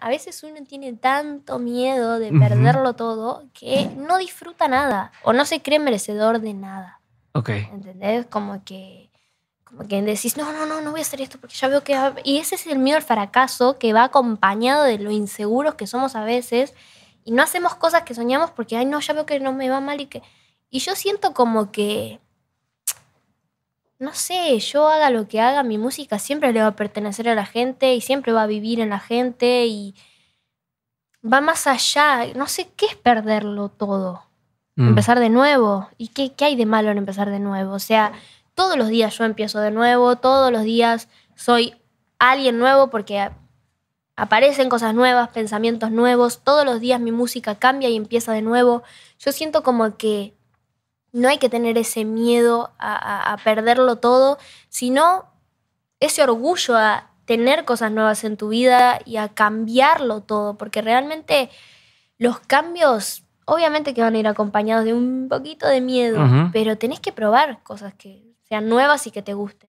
a veces uno tiene tanto miedo de perderlo todo que no disfruta nada o no se cree merecedor de nada. Ok. ¿Entendés? Como que, como que decís, no, no, no, no voy a hacer esto porque ya veo que... Y ese es el miedo al fracaso que va acompañado de lo inseguros que somos a veces y no hacemos cosas que soñamos porque, ay, no, ya veo que no me va mal y que... Y yo siento como que no sé, yo haga lo que haga, mi música siempre le va a pertenecer a la gente y siempre va a vivir en la gente y va más allá. No sé qué es perderlo todo. Mm. Empezar de nuevo. ¿Y qué, qué hay de malo en empezar de nuevo? O sea, todos los días yo empiezo de nuevo, todos los días soy alguien nuevo porque aparecen cosas nuevas, pensamientos nuevos, todos los días mi música cambia y empieza de nuevo. Yo siento como que no hay que tener ese miedo a, perderlo todo, sino ese orgullo a tener cosas nuevas en tu vida y a cambiarlo todo, porque realmente los cambios obviamente que van a ir acompañados de un poquito de miedo, pero tenés que probar cosas que sean nuevas y que te gusten.